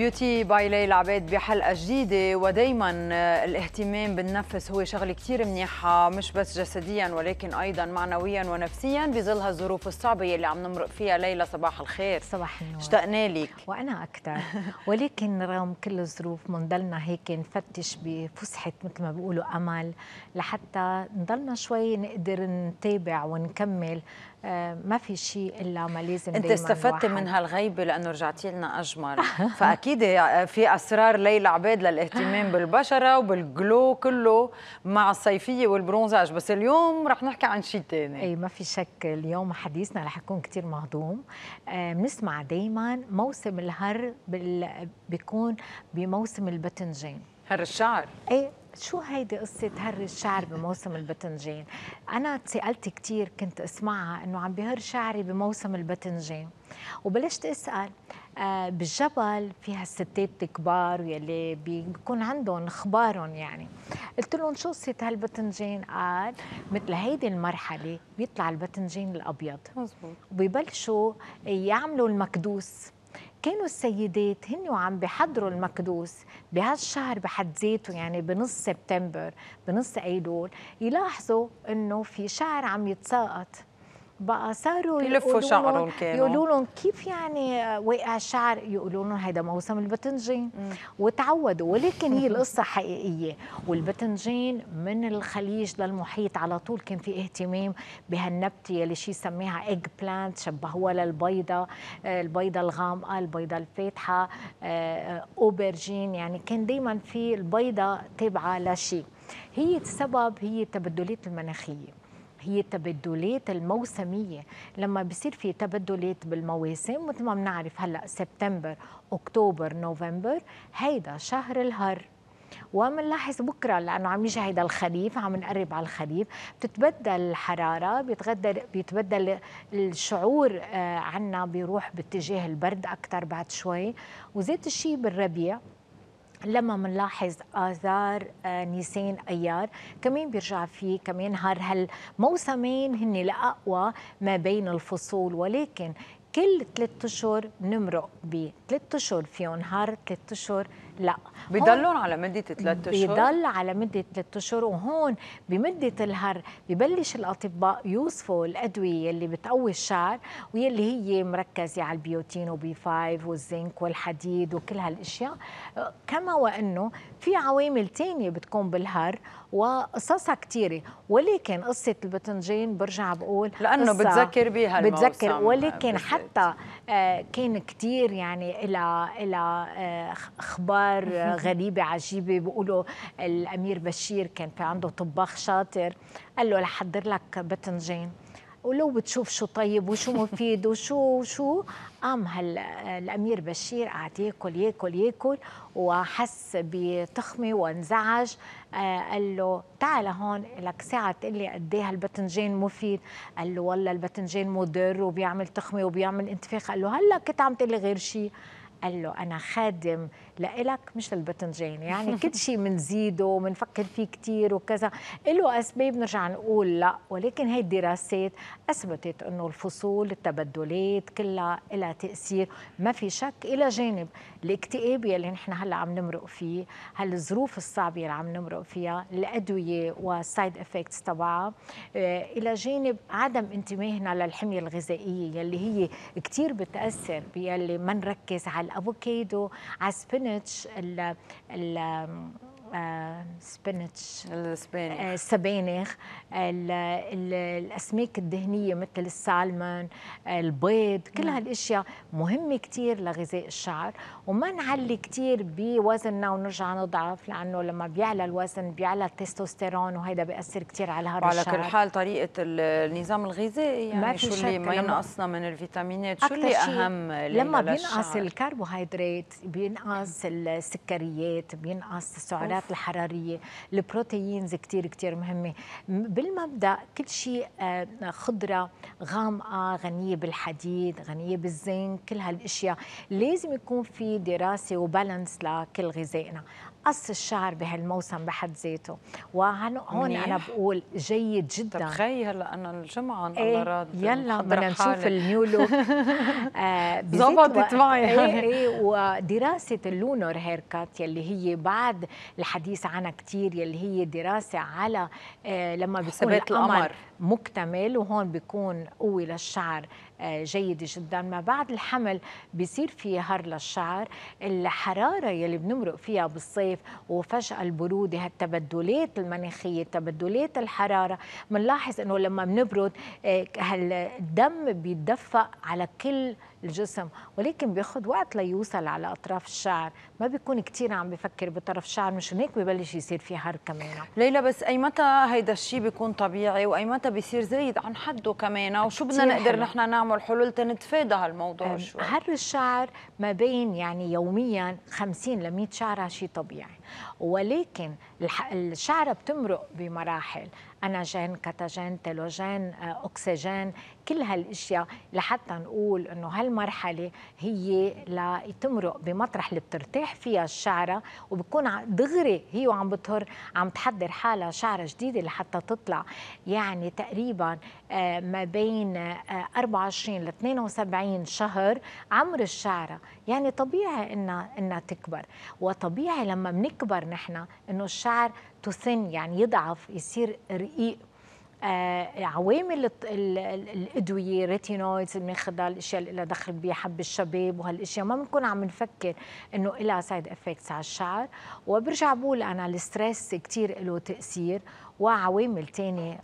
بيوتي باي ليلى عبيد بحلقه جديده ودائما آه، الاهتمام بالنفس هو شغله كثير منيحه مش بس جسديا ولكن ايضا معنويا ونفسيا بظل هالظروف الصعبه اللي عم نمرق فيها ليلى صباح الخير صباح النور اشتقنا لك وانا اكثر ولكن رغم كل الظروف منضلنا هيك نفتش بفسحه مثل ما بيقولوا امل لحتى نضلنا شوي نقدر نتابع ونكمل ما في شيء الا ما لازم انت استفدتي من هالغيبه لانه رجعتي لنا اجمل فاكيد في اسرار ليلى عباد للاهتمام بالبشره وبالجلو كله مع الصيفيه والبرونزاج بس اليوم رح نحكي عن شيء ثاني اي ما في شك اليوم حديثنا رح يكون كثير مهضوم آه، بنسمع دائما موسم الهر بيكون بموسم البتنجان هر الشعر ايه شو هيدي قصة هر الشعر بموسم البتنجين؟ أنا اتسألت كثير كنت أسمعها إنه عم بهر شعري بموسم البتنجين وبلشت أسأل آه، بالجبل في هالستات الكبار ويلي بيكون عندهم اخبارهم يعني قلت لهم شو قصه هالبتنجين؟ قال مثل هيدي المرحله بيطلع البتنجين الابيض مزبوط وبيبلشوا يعملوا المكدوس كانوا السيدات هن وعم بحضروا المقدوس بهالشهر بحد ذاته يعني بنص سبتمبر بنص ايلول يلاحظوا انه في شعر عم يتساقط بقى صاروا يلفوا شعرهم كانوا يقولوا لهم كيف يعني واقع شعر يقولوا لهم هيدا موسم البتنجان وتعودوا ولكن هي القصه حقيقيه والبتنجان من الخليج للمحيط على طول كان في اهتمام بهالنبته يلي شي سميها ايج بلانت شبهوها للبيضه آه، البيضه الغامقه البيضه الفاتحه اوبرجين آه، يعني كان دائما في البيضه تابعه لشيء هي السبب هي التبدلات المناخيه هي التبدلات الموسمية لما بصير في تبدلات بالمواسم مثل ما بنعرف هلأ سبتمبر أكتوبر نوفمبر هيدا شهر الهر ومنلاحظ بكره لانه عم يجي هيدا الخريف عم نقرب على الخريف بتتبدل الحراره بيتغدر بيتبدل الشعور آه، عنا بيروح باتجاه البرد اكثر بعد شوي وزيت الشيء بالربيع لما بنلاحظ اذار آه، نيسان أيار كمان بيرجع في كمان هار هالموسمين هن الاقوى ما بين الفصول ولكن كل ثلاث أشهر نمرق بثلاث أشهر فيهم نهار ثلاث أشهر لا بيضلون على مده ثلاث اشهر بيضل على مده ثلاث اشهر وهون بمده الهر ببلش الاطباء يوصفوا الادويه اللي بتقوي الشعر واللي هي مركزه على البيوتين وبي 5 والزنك والحديد وكل هالاشياء كما وانه في عوامل ثانيه بتكون بالهر وقصصها كثيره ولكن قصة البتنجين برجع بقول لأنه بتذكر بيها بتذكر ولكن حتى آه، كان كثير يعني إلى إلى آه، أخبار غريبة عجيبة بيقولوا الأمير بشير كان في عنده طباخ شاطر قال له لحضر لك بتنجين ولو بتشوف شو طيب وشو مفيد وشو شو قام هال الامير بشير قعد ياكل ياكل ياكل وحس بتخمه وانزعج آه، قال له تعال هون لك ساعة تقول لي قد ايه هالباذنجان مفيد قال له والله الباذنجان مضر وبيعمل تخمة وبيعمل انتفاخ قال له هلا كنت عم تقول لي غير شيء قال له أنا خادم لإلك مش للبتنجان يعني كل شيء منزيده ومنفكر فيه كثير وكذا له أسباب نرجع نقول لا ولكن هي الدراسات أثبتت أنه الفصول التبدلات كلها لها تأثير ما في شك إلى جانب الاكتئاب يلي نحن هلا عم نمرق فيه هالظروف الصعبة اللي عم نمرق فيها الأدوية والسايد افكتس تبعها آه، إلى جانب عدم انتباهنا للحمية الغذائية يلي هي كثير بتأثر بيلي ما نركز على الافوكادو على السبينتش آه، سبينتش السبانخ آه، السبانخ الاسماك الدهنيه مثل السالمون البيض كل نعم. هالاشياء مهمه كثير لغذاء الشعر وما نعلي كثير بوزننا ونرجع نضعف لانه لما بيعلى الوزن بيعلى التستوستيرون وهيدا بياثر كثير على هرم الشعر وعلى كل حال طريقه النظام الغذائي يعني ما شو اللي ما ينقصنا من الفيتامينات شو اللي اهم لما بينقص الكربوهيدرات بينقص السكريات بينقص السعرات السعرات الحراريه البروتينز كثير كثير مهمه بالمبدا كل شيء آه، خضره غامقه غنيه بالحديد غنيه بالزنك كل هالاشياء لازم يكون في دراسه وبالانس لكل غذائنا قص الشعر بهالموسم بحد ذاته وهون انا بقول جيد جدا تخيل هلا انا الجمعه ان إيه، الله راد يلا بدنا نشوف النيو لوك ظبطت معي إيه،, ايه ودراسه اللونر هير كات يلي هي بعد الحديث عنها كثير يلي هي دراسه على آه، لما بيكون القمر مكتمل وهون بيكون قوي للشعر جيده جدا ما بعد الحمل بيصير في هر للشعر الحراره يلي بنمرق فيها بالصيف وفجاه البروده هالتبدلات المناخيه تبدلات الحراره بنلاحظ انه لما بنبرد هالدم آه، بيتدفق على كل الجسم ولكن بياخذ وقت ليوصل على اطراف الشعر ما بيكون كثير عم بفكر بطرف الشعر مش هيك ببلش يصير في حر كمان ليلى بس اي متى هيدا الشيء بيكون طبيعي واي متى بيصير زايد عن حده كمان وشو بدنا نقدر حلو. نحن نعمل حلول تنتفادى هالموضوع شوي حر الشعر ما بين يعني يوميا 50 ل 100 شعره شيء طبيعي ولكن الشعره بتمرق بمراحل اناجين كاتاجين تيلوجين آه، اوكسجين كل هالاشياء لحتى نقول انه هالمرحله هي لتمرق بمطرح اللي بترتاح فيها الشعره وبكون دغري هي وعم بتهر عم تحضر حالها شعره جديده لحتى تطلع يعني تقريبا آه، ما بين 24 آه، ل 72 شهر عمر الشعره يعني طبيعي انها انها تكبر وطبيعي لما بنكبر نحن انه الشعر تسن يعني يضعف يصير رقيق آه عوامل الادويه ريتينويدز بناخذها الاشياء اللي لها دخل بحب الشباب وهالاشياء ما بنكون عم نفكر انه لها سايد افكتس على الشعر وبرجع بقول انا الستريس كثير له تاثير وعوامل تاني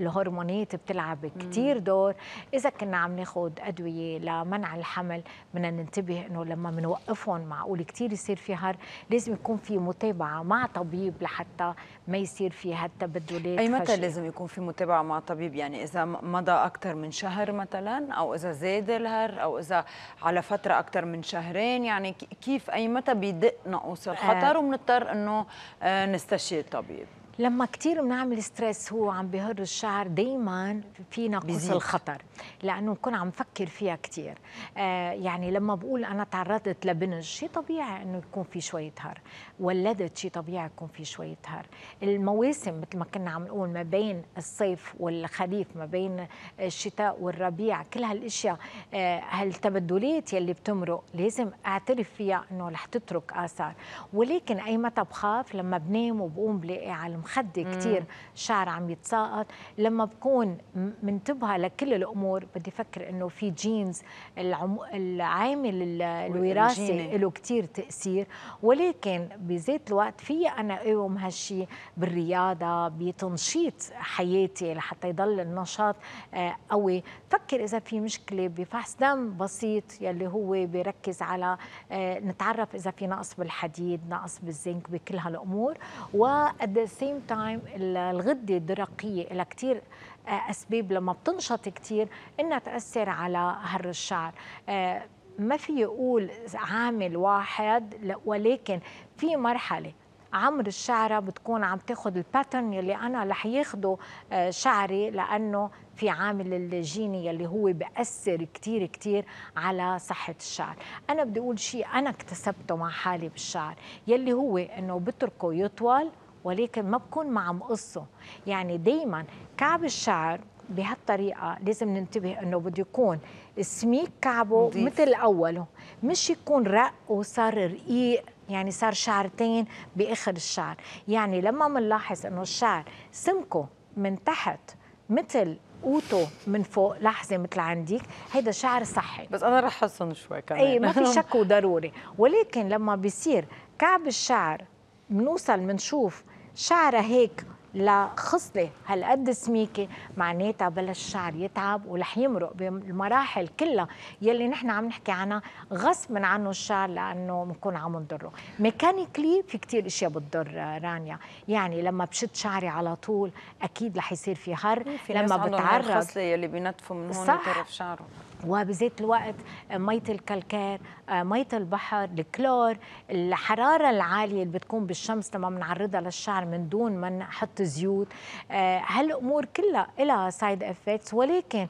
الهرمونية آه، بتلعب كتير دور إذا كنا عم ناخد أدوية لمنع الحمل بدنا ننتبه إنه لما بنوقفهم معقول كتير يصير في هر لازم يكون في متابعة مع طبيب لحتى ما يصير في هالتبدلات أي متى لازم يكون في متابعة مع طبيب يعني إذا مضى أكثر من شهر مثلا أو إذا زاد الهر أو إذا على فترة أكثر من شهرين يعني كيف أي متى بيدق نقص الخطر آه. ومنضطر وبنضطر إنه آه، نستشير طبيب لما كثير بنعمل ستريس هو عم بهر الشعر دائما في نقص الخطر لانه بكون عم فكر فيها كثير آه يعني لما بقول انا تعرضت لبنج شيء طبيعي انه يكون في شويه هر ولدت شيء طبيعي يكون في شويه هر المواسم مثل ما كنا عم نقول ما بين الصيف والخريف ما بين الشتاء والربيع كل هالاشياء آه هالتبدلات يلي بتمرق لازم اعترف فيها انه رح تترك اثار ولكن اي متى بخاف لما بنام وبقوم بلاقي على مخدة كثير شعر عم يتساقط لما بكون منتبهة لكل الأمور بدي أفكر إنه في جينز العم... العامل الوراثي له كثير تأثير ولكن بذات الوقت في أنا أقوم هالشيء بالرياضة بتنشيط حياتي لحتى يضل النشاط آه، قوي فكر إذا في مشكلة بفحص دم بسيط يلي هو بيركز على آه، نتعرف إذا في نقص بالحديد نقص بالزنك بكل هالأمور وقد سيم سيم تايم الغده الدرقيه لها كثير آه، اسباب لما بتنشط كثير انها تاثر على هر الشعر آه، ما في يقول عامل واحد ولكن في مرحله عمر الشعرة بتكون عم تاخد الباترن يلي أنا رح ياخده آه، شعري لأنه في عامل الجيني يلي هو بأثر كتير كتير على صحة الشعر أنا بدي أقول شيء أنا اكتسبته مع حالي بالشعر يلي هو أنه بتركه يطول ولكن ما بكون مع مقصه يعني دايما كعب الشعر بهالطريقة لازم ننتبه أنه بده يكون سميك كعبه مضيف. مثل أوله مش يكون رق وصار رقيق يعني صار شعرتين بآخر الشعر يعني لما بنلاحظ أنه الشعر سمكه من تحت مثل قوته من فوق لحظه مثل عندك هيدا شعر صحي بس انا رح حصن شوي كمان اي ما في شك وضروري ولكن لما بيصير كعب الشعر بنوصل بنشوف شعره هيك لخصله هالقد سميكه معناتها بلا الشعر يتعب ورح يمرق بالمراحل كلها يلي نحن عم نحكي عنها غصب عنه الشعر لانه بنكون عم نضره ميكانيكلي في كثير اشياء بتضر آه، رانيا يعني لما بشد شعري على طول اكيد رح يصير في هر في لما بتعرض الخصله يلي بينتفوا من هون طرف شعره وبذات الوقت آه، مية الكلكار آه، مية البحر الكلور الحرارة العالية اللي بتكون بالشمس لما بنعرضها للشعر من دون ما نحط زيوت آه، هالامور كلها لها سايد افكتس ولكن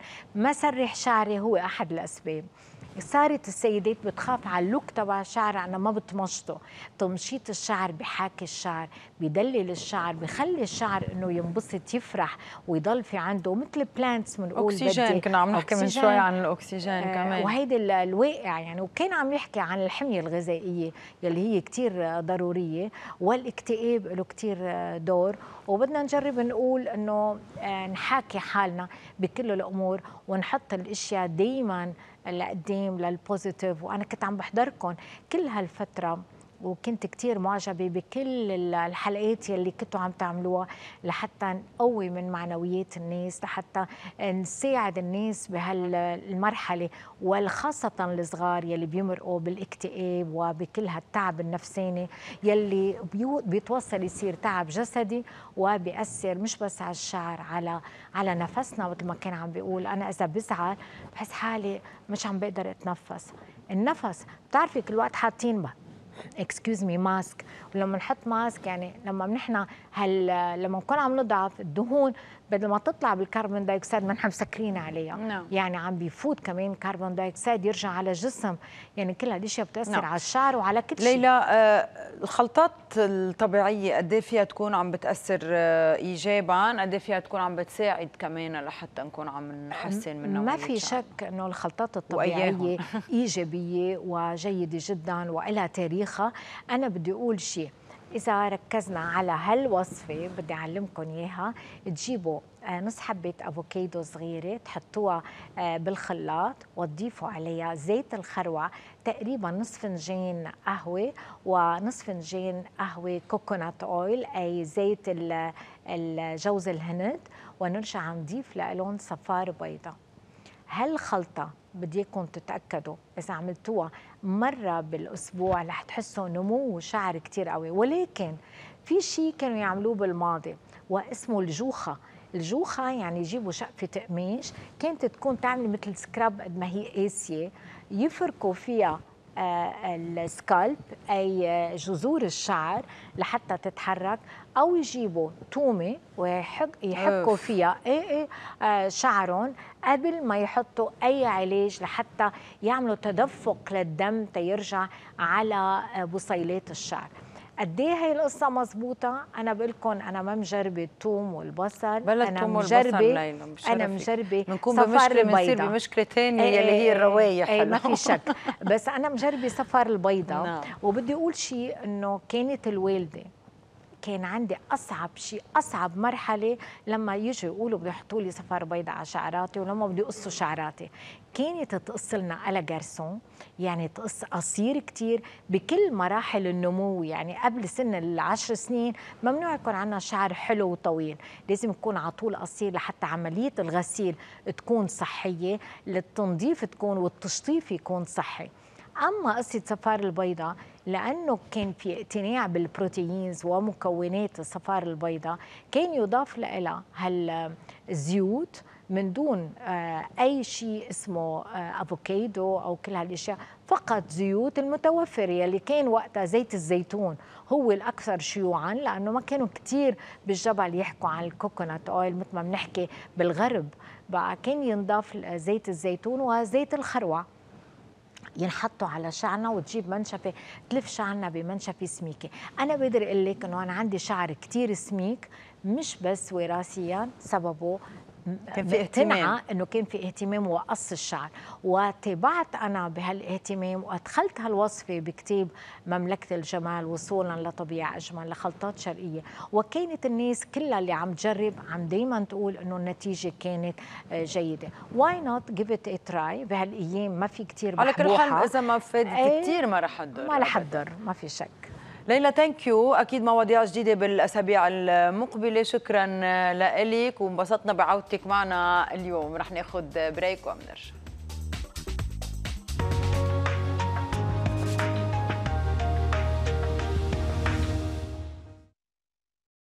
سرح شعري هو احد الاسباب صارت السيدات بتخاف على اللوك تبع الشعر انا ما بتمشطه تمشيط الشعر بحاكي الشعر بدلل الشعر بخلي الشعر انه ينبسط يفرح ويضل في عنده مثل بلانتس من اكسجين كنا عم نحكي من شوي عن الاكسجين آه كمان وهيدي الواقع يعني وكان عم يحكي عن الحميه الغذائيه يلي هي كثير ضروريه والاكتئاب له كثير دور وبدنا نجرب نقول انه آه، نحاكي حالنا بكل الامور ونحط الاشياء دائما القديم للبوزيتيف وانا كنت عم بحضركم كل هالفتره وكنت كتير معجبة بكل الحلقات يلي كنتوا عم تعملوها لحتى نقوي من معنويات الناس لحتى نساعد الناس بهالمرحلة وخاصة الصغار يلي بيمرقوا بالاكتئاب وبكل هالتعب النفساني يلي بيتوصل يصير تعب جسدي وبيأثر مش بس على الشعر على على نفسنا مثل ما كان عم بيقول أنا إذا بزعل بحس حالي مش عم بقدر أتنفس النفس بتعرفي كل وقت حاطين بقى اكسكيوز مي ماسك ولما نحط ماسك يعني لما نحن هل لما نكون عم نضعف الدهون بدل ما تطلع بالكربون دايكسيد ما نحن مسكرين عليها no. نعم. يعني عم بيفوت كمان كربون دايكسيد يرجع على الجسم يعني كل هالاشياء بتاثر no. نعم. على الشعر وعلى كل شيء ليلى آه الخلطات الطبيعيه قد إيه فيها تكون عم بتاثر آه ايجابا قد إيه فيها تكون عم بتساعد كمان لحتى نكون عم نحسن من ما في شك انه الخلطات الطبيعيه ايجابيه وجيده جدا والها تاريخها انا بدي اقول شيء إذا ركزنا على هالوصفة بدي أعلمكم إياها تجيبوا آه، نص حبة أفوكادو صغيرة تحطوها آه، بالخلاط وتضيفوا عليها زيت الخروع تقريبا نصف فنجان قهوة ونصف فنجان قهوة كوكونات أويل أي زيت الجوز الهند ونرجع نضيف لهم صفار بيضة هالخلطه بديكم تتاكدوا اذا عملتوها مره بالاسبوع رح تحسوا نمو شعر كتير قوي ولكن في شيء كانوا يعملوه بالماضي واسمه الجوخه الجوخه يعني يجيبوا شقفه قماش كانت تكون تعمل مثل سكراب قد ما هي قاسيه يفركوا فيها السكالب أي جذور الشعر لحتى تتحرك أو يجيبوا تومة ويحكوا فيها اي إيه، آه، شعرهم قبل ما يحطوا أي علاج لحتى يعملوا تدفق للدم تيرجع على بصيلات الشعر قد ايه هي القصه مظبوطه انا بقول لكم انا ما مجربه الثوم والبصل بلا انا مجربه ليلى انا مجربه بنكون بمشكله بنصير بمشكله ثانيه إيه، اللي هي الروايح ايه ما في شك بس انا مجربه سفر البيضه نعم. وبدي اقول شيء انه كانت الوالده كان عندي اصعب شيء اصعب مرحله لما يجوا يقولوا بده يحطوا لي صفار بيضاء على شعراتي ولما بده يقصوا شعراتي كانت تقص لنا الا جارسون يعني تقص قصير كثير بكل مراحل النمو يعني قبل سن العشر سنين ممنوع يكون عندنا شعر حلو وطويل لازم يكون على طول قصير لحتى عمليه الغسيل تكون صحيه للتنظيف تكون والتشطيف يكون صحي اما قصه صفار البيضاء لانه كان في اقتناع بالبروتيينز ومكونات الصفار البيضاء كان يضاف لها هالزيوت من دون آه، اي شيء اسمه آه، افوكادو او كل هالاشياء فقط زيوت المتوفرة يلي كان وقتها زيت الزيتون هو الاكثر شيوعا لانه ما كانوا كثير بالجبل يحكوا عن الكوكونات اويل مثل ما بنحكي بالغرب بقى كان ينضاف زيت الزيتون وزيت الخروع ينحطوا على شعرنا وتجيب منشفه تلف شعرنا بمنشفه سميكه انا بقدر اقول لك انه انا عندي شعر كثير سميك مش بس وراثيا سببه كان في اهتمام انه كان في اهتمام وقص الشعر وتابعت انا بهالاهتمام وادخلت هالوصفه بكتاب مملكه الجمال وصولا لطبيعه اجمل لخلطات شرقيه وكانت الناس كلها اللي عم تجرب عم دائما تقول انه النتيجه كانت آه، جيده واي نوت جيف ات تراي بهالايام ما في كتير محبوحه على كل حال اذا ما فادت إيه، كثير ما رح تضر ما رح تضر ما في شك ليلى تانكيو اكيد مواضيع جديده بالاسابيع المقبله شكرا لك وانبسطنا بعودتك معنا اليوم رح ناخذ بريك وبنرجع